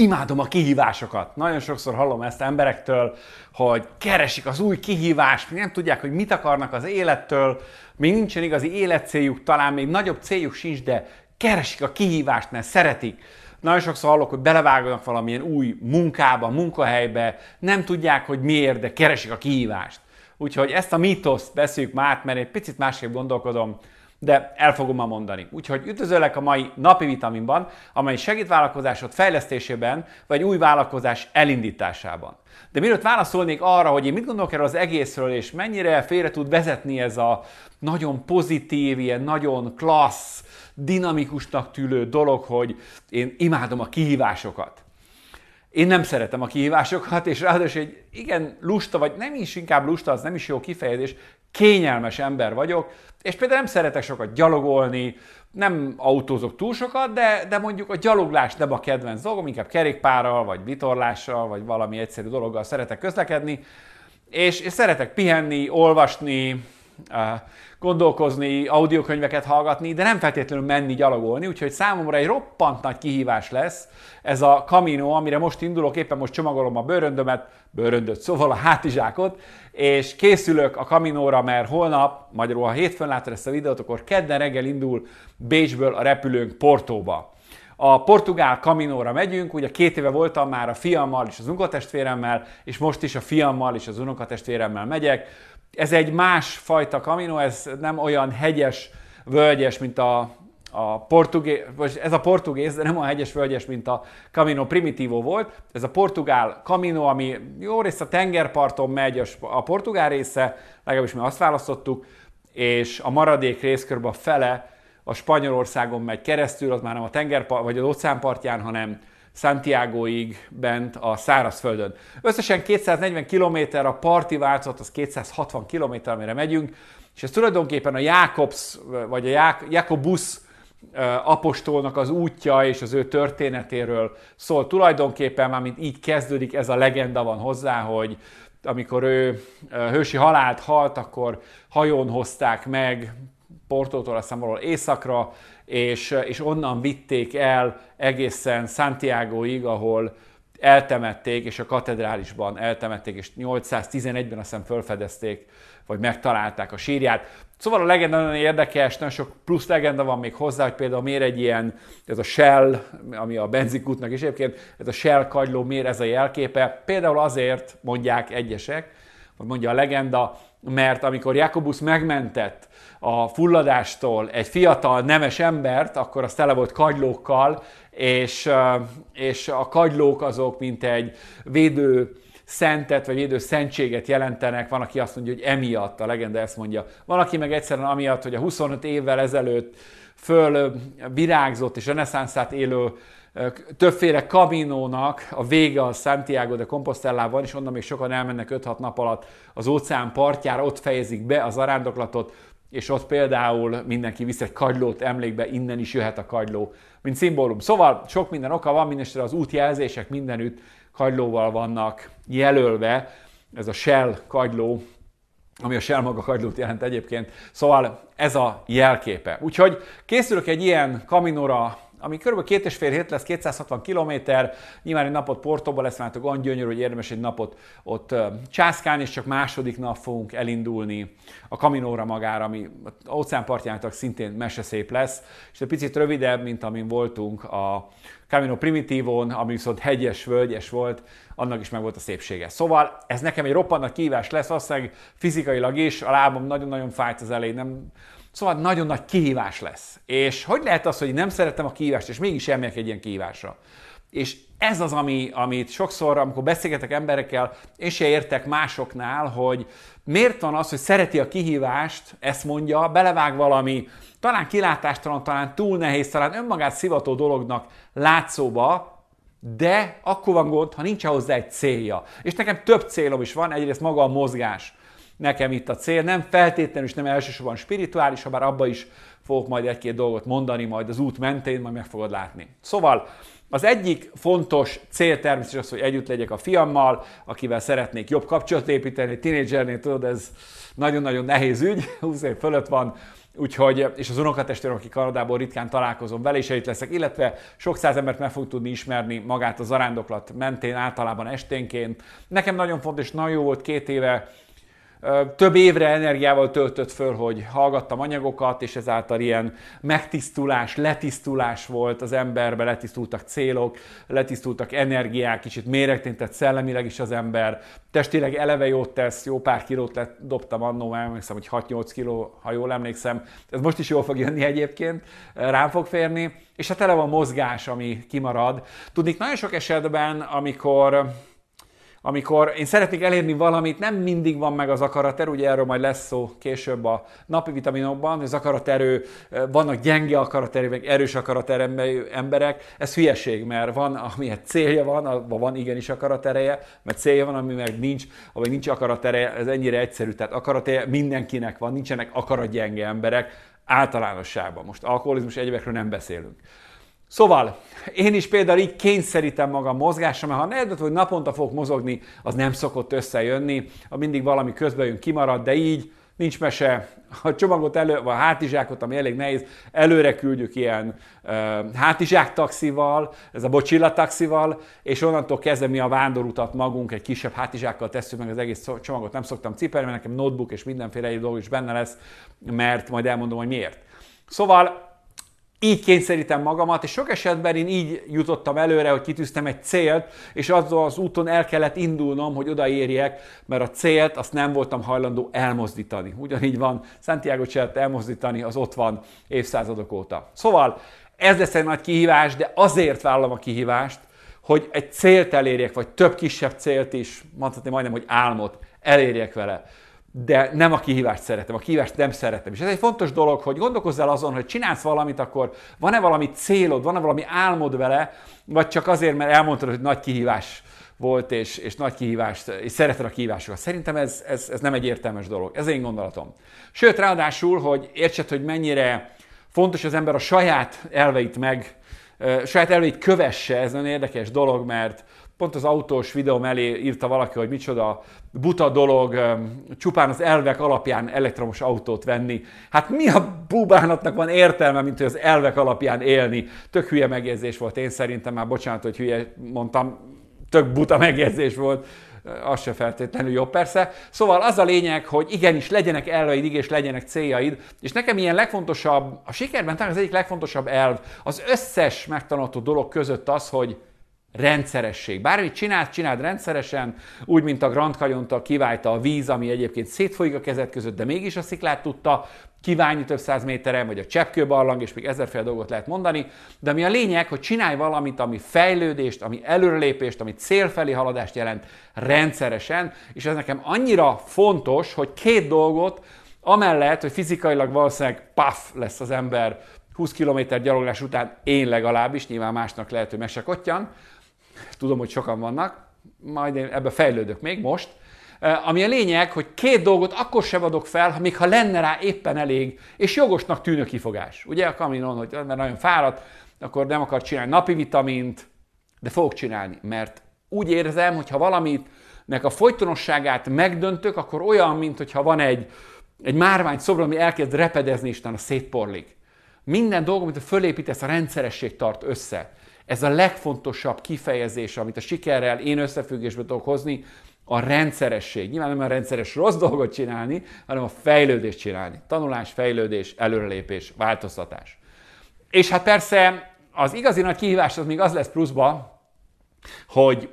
Imádom a kihívásokat. Nagyon sokszor hallom ezt emberektől, hogy keresik az új kihívást, nem tudják, hogy mit akarnak az élettől, még nincsen igazi életcéljuk, talán még nagyobb céljuk sincs, de keresik a kihívást, mert szeretik. Nagyon sokszor hallok, hogy belevágnak valamilyen új munkába, munkahelybe, nem tudják, hogy miért, de keresik a kihívást. Úgyhogy ezt a mítoszt beszéljük már, mert egy picit másképp gondolkodom de el fogom ma mondani. Úgyhogy üdvözöllek a mai napi vitaminban, amely segít vállalkozásod fejlesztésében, vagy új vállalkozás elindításában. De mielőtt válaszolnék arra, hogy én mit gondolok erről az egészről, és mennyire félre tud vezetni ez a nagyon pozitív, ilyen nagyon klassz, dinamikusnak tűlő dolog, hogy én imádom a kihívásokat. Én nem szeretem a kihívásokat, és ráadásul egy igen lusta, vagy nem is inkább lusta, az nem is jó kifejezés, kényelmes ember vagyok, és például nem szeretek sokat gyalogolni, nem autózok túl sokat, de, de mondjuk a gyaloglás nem a kedvenc dolgom, inkább kerékpárral, vagy vitorlással, vagy valami egyszerű dologgal szeretek közlekedni, és, és szeretek pihenni, olvasni, gondolkozni, audiokönyveket hallgatni, de nem feltétlenül menni gyalogolni, úgyhogy számomra egy roppant nagy kihívás lesz ez a kaminó, amire most indulok, éppen most csomagolom a bőröndömet, bőröndöt, szóval a hátizsákot, és készülök a kaminóra, mert holnap, magyarul ha hétfőn látod ezt a videót, akkor kedden reggel indul Bécsből a repülőnk Portóba a portugál kaminóra megyünk, ugye két éve voltam már a fiammal és az unokatestvéremmel, és most is a fiammal és az unokatestvéremmel megyek. Ez egy más fajta kaminó, ez nem olyan hegyes, völgyes, mint a, a portugé, vagy ez a portugéz, de nem olyan hegyes völgyes, mint a Camino Primitivo volt. Ez a portugál kamino, ami jó része a tengerparton megy, a, portugál része, legalábbis mi azt választottuk, és a maradék részkörbe a fele a Spanyolországon megy keresztül, az már nem a tengerpart, vagy az óceánpartján, hanem Santiagoig bent a szárazföldön. Összesen 240 km, a parti változat az 260 km, amire megyünk, és ez tulajdonképpen a Jakobs vagy a Jakobus apostolnak az útja és az ő történetéről szól. Tulajdonképpen már mint így kezdődik, ez a legenda van hozzá, hogy amikor ő hősi halált halt, akkor hajón hozták meg Portótól számolról északra, és, és onnan vitték el egészen Santiagoig, ahol eltemették, és a katedrálisban eltemették, és 811-ben aztán felfedezték, vagy megtalálták a sírját. Szóval a legenda nagyon érdekes, nagyon sok plusz legenda van még hozzá, hogy például miért egy ilyen, ez a Shell, ami a benzikútnak is egyébként, ez a Shell kagyló, miért ez a jelképe. Például azért mondják egyesek, hogy mondja a legenda, mert amikor Jakobus megmentett a fulladástól egy fiatal nemes embert, akkor az tele volt kagylókkal, és, és a kagylók azok, mint egy védő szentet vagy védő szentséget jelentenek, van, aki azt mondja, hogy emiatt, a legenda ezt mondja. Van, aki meg egyszerűen amiatt, hogy a 25 évvel ezelőtt föl virágzott és reneszánszát élő többféle kaminónak a vége a Santiago de van, és onnan még sokan elmennek 5-6 nap alatt az óceán partjára, ott fejezik be az arándoklatot, és ott például mindenki visz egy kagylót emlékbe, innen is jöhet a kagyló, mint szimbólum. Szóval sok minden oka van, mindenesetre az útjelzések mindenütt kagylóval vannak jelölve, ez a shell kagyló, ami a shell maga kagylót jelent egyébként, szóval ez a jelképe. Úgyhogy készülök egy ilyen kaminóra ami kb. két és fél hét lesz, 260 km, nyilván egy napot Portóba lesz, mert olyan gyönyörű, hogy érdemes egy napot ott császkálni, és csak második nap fogunk elindulni a Kaminóra magára, ami óceánpartjának szintén mese szép lesz, és egy picit rövidebb, mint amin voltunk a Camino Primitivon, ami viszont hegyes, völgyes volt, annak is meg volt a szépsége. Szóval ez nekem egy roppant kívás lesz, aztán fizikailag is, a lábam nagyon-nagyon fájt az elején, nem Szóval nagyon nagy kihívás lesz. És hogy lehet az, hogy nem szeretem a kihívást, és mégis elmegyek egy ilyen kihívásra? És ez az, ami, amit sokszor, amikor beszélgetek emberekkel, és se értek másoknál, hogy miért van az, hogy szereti a kihívást, ezt mondja, belevág valami, talán kilátástalan, talán túl nehéz, talán önmagát szivató dolognak látszóba, de akkor van gond, ha nincs hozzá egy célja. És nekem több célom is van, egyrészt maga a mozgás nekem itt a cél. Nem feltétlenül és nem elsősorban spirituális, ha bár abba is fogok majd egy-két dolgot mondani, majd az út mentén, majd meg fogod látni. Szóval az egyik fontos cél természetesen az, hogy együtt legyek a fiammal, akivel szeretnék jobb kapcsolatot építeni. tínédzsernél tudod, ez nagyon-nagyon nehéz ügy, 20 év fölött van, Úgyhogy, és az unokatestvérem, aki Kanadából ritkán találkozom vele, és itt leszek, illetve sok száz embert meg fog tudni ismerni magát a zarándoklat mentén, általában esténként. Nekem nagyon fontos, nagyon jó volt két éve több évre energiával töltött föl, hogy hallgattam anyagokat, és ezáltal ilyen megtisztulás, letisztulás volt az emberbe, letisztultak célok, letisztultak energiák, kicsit méregtintett szellemileg is az ember, testileg eleve jót tesz, jó pár kilót lett, dobtam annó, emlékszem, hogy 6-8 kiló, ha jól emlékszem, ez most is jól fog jönni egyébként, rám fog férni, és hát tele van mozgás, ami kimarad. Tudnék, nagyon sok esetben, amikor amikor én szeretnék elérni valamit, nem mindig van meg az akaraterő, ugye erről majd lesz szó később a napi vitaminokban, hogy az akaraterő, eh, vannak gyenge akaraterő, meg erős akaraterő emberek, ez hülyeség, mert van, egy célja van, abban van igenis akaratereje, mert célja van, ami meg nincs, vagy nincs akaratereje, ez ennyire egyszerű, tehát akaratereje mindenkinek van, nincsenek akaratgyenge emberek, általánosságban. Most alkoholizmus egyebekről nem beszélünk. Szóval, én is például így kényszerítem magam mozgásra, mert ha nehedet, hogy naponta fogok mozogni, az nem szokott összejönni, ha mindig valami közben jön, kimarad, de így nincs mese. A csomagot elő, vagy a hátizsákot, ami elég nehéz, előre küldjük ilyen uh, hátizsák taxival, ez a bocsilla taxival, és onnantól kezdve mi a vándorutat magunk egy kisebb hátizsákkal tesszük meg az egész csomagot. Nem szoktam cipelni, mert nekem notebook és mindenféle egyéb dolog is benne lesz, mert majd elmondom, hogy miért. Szóval így kényszerítem magamat, és sok esetben én így jutottam előre, hogy kitűztem egy célt, és azzal az úton el kellett indulnom, hogy odaérjek, mert a célt azt nem voltam hajlandó elmozdítani. Ugyanígy van, Santiago Csert elmozdítani, az ott van évszázadok óta. Szóval ez lesz egy nagy kihívás, de azért vállalom a kihívást, hogy egy célt elérjek, vagy több kisebb célt is, mondhatni majdnem, hogy álmot elérjek vele de nem a kihívást szeretem, a kihívást nem szeretem. És ez egy fontos dolog, hogy gondolkozz el azon, hogy csinálsz valamit, akkor van-e valami célod, van-e valami álmod vele, vagy csak azért, mert elmondtad, hogy nagy kihívás volt, és, és nagy kihívást, és szereted a kihívásokat. Szerintem ez, ez, ez nem egy értelmes dolog. Ez én gondolatom. Sőt, ráadásul, hogy értsed, hogy mennyire fontos az ember a saját elveit meg, saját elveit kövesse, ez nagyon érdekes dolog, mert pont az autós videóm elé írta valaki, hogy micsoda buta dolog csupán az elvek alapján elektromos autót venni. Hát mi a búbánatnak van értelme, mint hogy az elvek alapján élni? Tök hülye megjegyzés volt én szerintem, már bocsánat, hogy hülye mondtam, tök buta megjegyzés volt az se feltétlenül jobb persze. Szóval az a lényeg, hogy igenis legyenek elveid, és legyenek céljaid, és nekem ilyen legfontosabb, a sikerben talán az egyik legfontosabb elv, az összes megtanulható dolog között az, hogy Rendszeresség. Bármit csinálsz, csináld rendszeresen, úgy, mint a Grand canyon kiválta a víz, ami egyébként szétfolyik a kezed között, de mégis a sziklát tudta kívánni több száz méteren, vagy a cseppkőbarlang, és még ezerféle dolgot lehet mondani, de mi a lényeg, hogy csinálj valamit, ami fejlődést, ami előrelépést, ami célfelé haladást jelent rendszeresen, és ez nekem annyira fontos, hogy két dolgot, amellett, hogy fizikailag valószínűleg paf lesz az ember 20 km gyaloglás után, én legalábbis, nyilván másnak lehet, hogy mesekottyan, tudom, hogy sokan vannak, majd én ebbe fejlődök még most. Ami a lényeg, hogy két dolgot akkor sem adok fel, még ha lenne rá éppen elég, és jogosnak tűnő kifogás. Ugye a kaminon, hogy mert nagyon fáradt, akkor nem akar csinálni napi vitamint, de fogok csinálni, mert úgy érzem, hogy ha valamit nek a folytonosságát megdöntök, akkor olyan, mint hogyha van egy, egy márvány szobra, ami elkezd repedezni, és a szétporlik. Minden dolgom, amit fölépítesz, a rendszeresség tart össze. Ez a legfontosabb kifejezés, amit a sikerrel én összefüggésbe tudok hozni, a rendszeresség. Nyilván nem a rendszeres rossz dolgot csinálni, hanem a fejlődést csinálni. Tanulás, fejlődés, előrelépés, változtatás. És hát persze az igazi nagy kihívás az még az lesz pluszba, hogy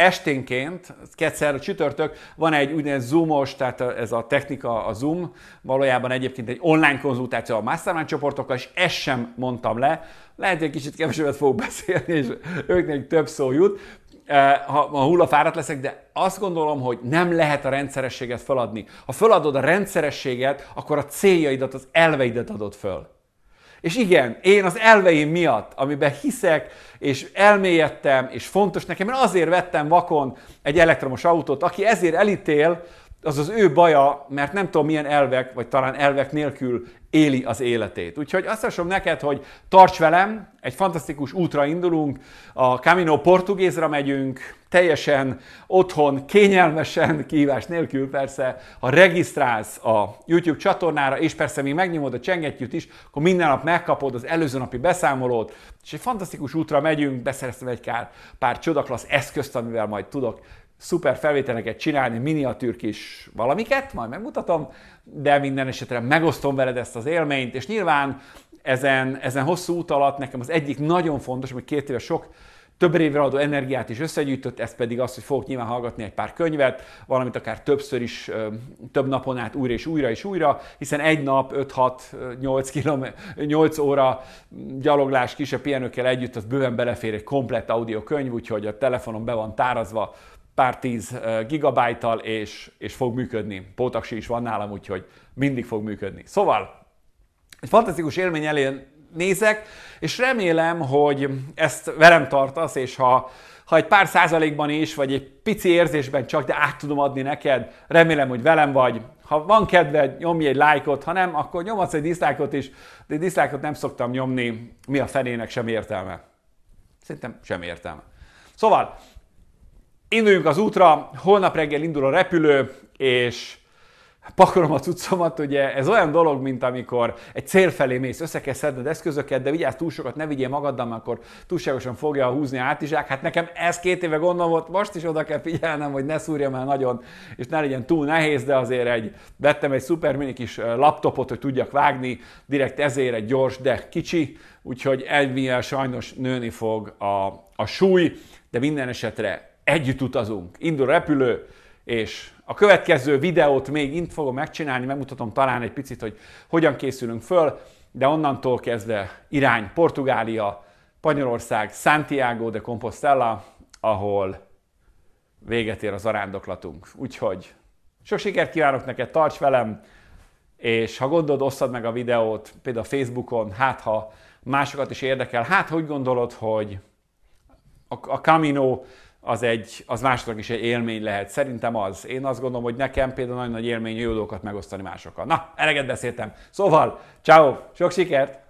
esténként, kétszer csütörtök, van egy úgynevezett zoomos, tehát ez a technika, a zoom, valójában egyébként egy online konzultáció a mastermind csoportokkal, és ezt sem mondtam le. Lehet, hogy egy kicsit kevesebbet fogok beszélni, és őknek több szó jut, eh, ha, ha hullafáradt leszek, de azt gondolom, hogy nem lehet a rendszerességet feladni. Ha feladod a rendszerességet, akkor a céljaidat, az elveidet adod föl. És igen, én az elveim miatt, amiben hiszek, és elmélyedtem, és fontos nekem, mert azért vettem vakon egy elektromos autót, aki ezért elítél, az az ő baja, mert nem tudom milyen elvek, vagy talán elvek nélkül éli az életét. Úgyhogy azt javaslom neked, hogy tarts velem, egy fantasztikus útra indulunk, a Camino Portugézra megyünk, teljesen otthon, kényelmesen, kihívás nélkül persze, ha regisztrálsz a YouTube csatornára, és persze még megnyomod a csengettyűt is, akkor minden nap megkapod az előző napi beszámolót, és egy fantasztikus útra megyünk, beszereztem egy kár, pár csodaklasz eszközt, amivel majd tudok szuper felvételeket csinálni, miniatűr kis valamiket, majd megmutatom, de minden esetre megosztom veled ezt az élményt, és nyilván ezen, ezen hosszú út alatt nekem az egyik nagyon fontos, hogy két éve sok több évre adó energiát is összegyűjtött, ez pedig az, hogy fogok nyilván hallgatni egy pár könyvet, valamit akár többször is, több napon át újra és újra és újra, hiszen egy nap 5-6-8 km, 8 óra gyaloglás kisebb pihenőkkel együtt, az bőven belefér egy komplett audiokönyv, úgyhogy a telefonom be van tárazva pár tíz gigabájtal, és, és fog működni. Pótaksi is van nálam, úgyhogy mindig fog működni. Szóval, egy fantasztikus élmény elén nézek, és remélem, hogy ezt velem tartasz, és ha, ha egy pár százalékban is, vagy egy pici érzésben csak, de át tudom adni neked, remélem, hogy velem vagy. Ha van kedved, nyomj egy lájkot, ha nem, akkor nyomhatsz egy diszlájkot is, de egy diszlájkot nem szoktam nyomni, mi a fenének sem értelme. Szerintem sem értelme. Szóval, induljunk az útra, holnap reggel indul a repülő, és pakolom a cuccomat, ugye ez olyan dolog, mint amikor egy cél felé mész, össze kell szedned eszközöket, de vigyázz túl sokat, ne vigyél magaddal, mert akkor túlságosan fogja húzni a hátizsák. Hát nekem ez két éve gondom volt, most is oda kell figyelnem, hogy ne szúrjam el nagyon, és ne legyen túl nehéz, de azért egy, vettem egy szuper mini kis laptopot, hogy tudjak vágni, direkt ezért egy gyors, de kicsi, úgyhogy elviel sajnos nőni fog a, a súly, de minden esetre együtt utazunk. Indul repülő, és a következő videót még int fogom megcsinálni, megmutatom talán egy picit, hogy hogyan készülünk föl, de onnantól kezdve irány Portugália, Spanyolország, Santiago de Compostela, ahol véget ér az arándoklatunk. Úgyhogy sok sikert kívánok neked, tarts velem, és ha gondolod, osszad meg a videót, például Facebookon, hát ha másokat is érdekel, hát hogy gondolod, hogy a Camino az, egy, az másnak is egy élmény lehet. Szerintem az. Én azt gondolom, hogy nekem például nagyon nagy élmény jó dolgokat megosztani másokkal. Na, eleget beszéltem. Szóval, ciao, sok sikert!